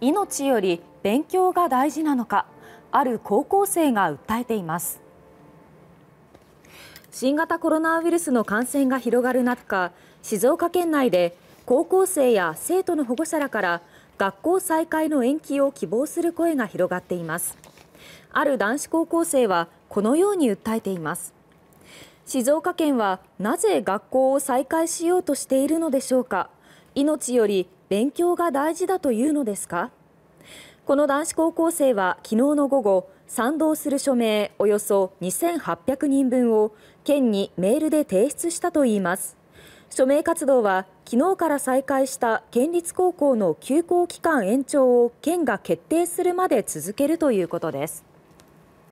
命より勉強が大事なのかある高校生が訴えています新型コロナウイルスの感染が広がる中静岡県内で高校生や生徒の保護者らから学校再開の延期を希望する声が広がっていますある男子高校生はこのように訴えています静岡県はなぜ学校を再開しようとしているのでしょうか命より勉強が大事だというのですかこの男子高校生は昨日の午後賛同する署名およそ2800人分を県にメールで提出したといいます署名活動は昨日から再開した県立高校の休校期間延長を県が決定するまで続けるということです。